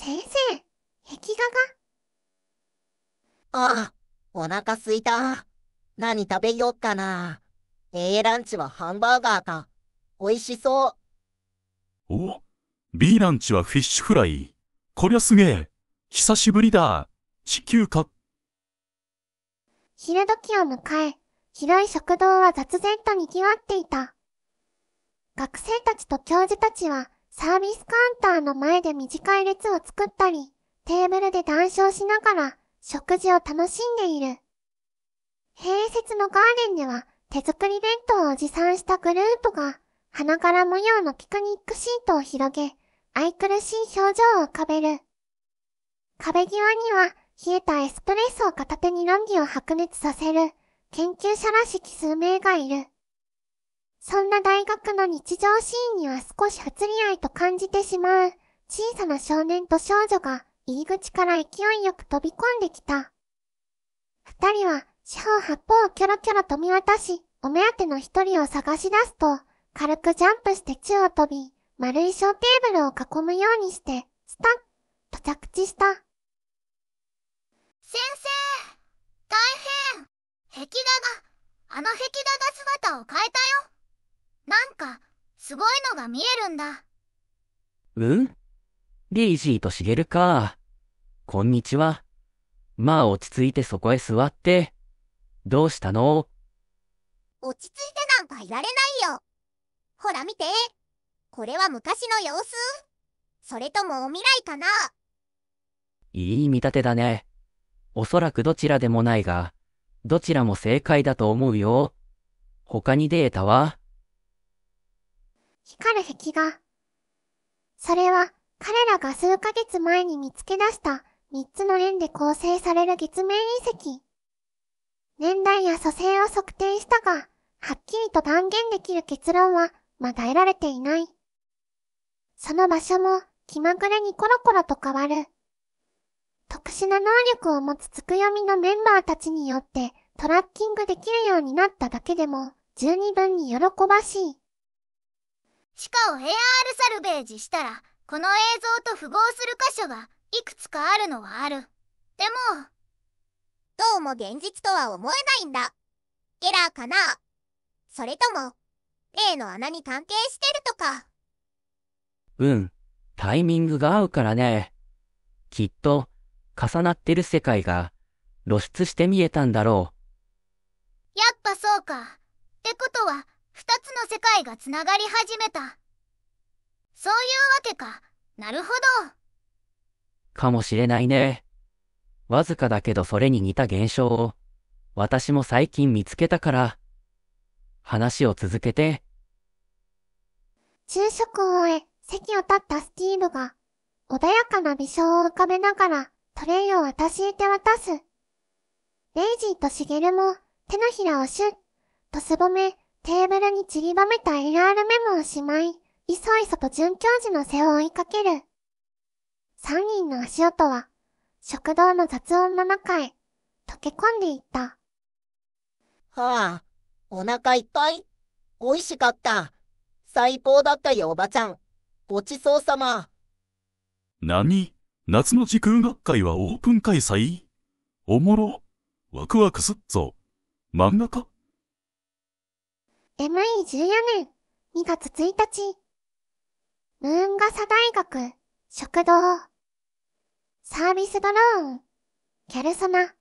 先生、壁画がああ、お腹すいた。何食べよっかな。A ランチはハンバーガーか。美味しそう。お B ランチはフィッシュフライ。こりゃすげえ。久しぶりだ。地球か。昼時を迎え、広い食堂は雑然と賑わっていた。学生たちと教授たちは、サービスカウンターの前で短い列を作ったり、テーブルで談笑しながら食事を楽しんでいる。併設のガーデンでは手作り弁当を持参したグループが花柄模様のピクニックシートを広げ、愛くるしい表情を浮かべる。壁際には冷えたエスプレッソを片手に論議を白熱させる研究者らしき数名がいる。そんな大学の日常シーンには少し不釣り合いと感じてしまう。小さな少年と少女が入り口から勢いよく飛び込んできた。二人は四方八方をキョロキョロと見渡し、お目当ての一人を探し出すと、軽くジャンプして宙を飛び、丸い小テーブルを囲むようにして、スタッと着地した。先生大変壁画が、あの壁画が姿を変えたよなんか、すごいのが見えるんだ。うんリージーとしげるか。こんにちは。まあ落ち着いてそこへ座って。どうしたの落ち着いてなんかいられないよ。ほら見て。これは昔の様子それともお未来かないい見立てだね。おそらくどちらでもないが、どちらも正解だと思うよ。他にデータは光る壁画。それは、彼らが数ヶ月前に見つけ出した3つの円で構成される月面隕石。年代や組成を測定したが、はっきりと断言できる結論はまだ得られていない。その場所も気まぐれにコロコロと変わる。特殊な能力を持つつくよみのメンバーたちによってトラッキングできるようになっただけでも十二分に喜ばしい。地下を AR サルベージしたらこの映像と符合する箇所がいくつかあるのはあるでもどうも現実とは思えないんだエラーかなそれとも例の穴に関係してるとかうんタイミングが合うからねきっと重なってる世界が露出して見えたんだろうやっぱそうかってことは2つの世界がつながり始めたそういうわけかなるほどかもしれないねわずかだけどそれに似た現象を私も最近見つけたから話を続けて昼食を終え席を立ったスティーブが穏やかな微笑を浮かべながらトレイを私へ手渡すレイジーとシゲルも手のひらをシュッとすぼめテーブルに散りばめた AR メモをしまい、いそいそと准教授の背を追いかける。三人の足音は、食堂の雑音の中へ、溶け込んでいった。はあ、お腹いっぱい。美味しかった。最高だったよ、おばちゃん。ごちそうさま。何夏の時空学会はオープン開催おもろ。ワクワクすっぞ。漫画家 MI14 年2月1日。ムーンガサ大学、食堂。サービスドローン、キャルソナ。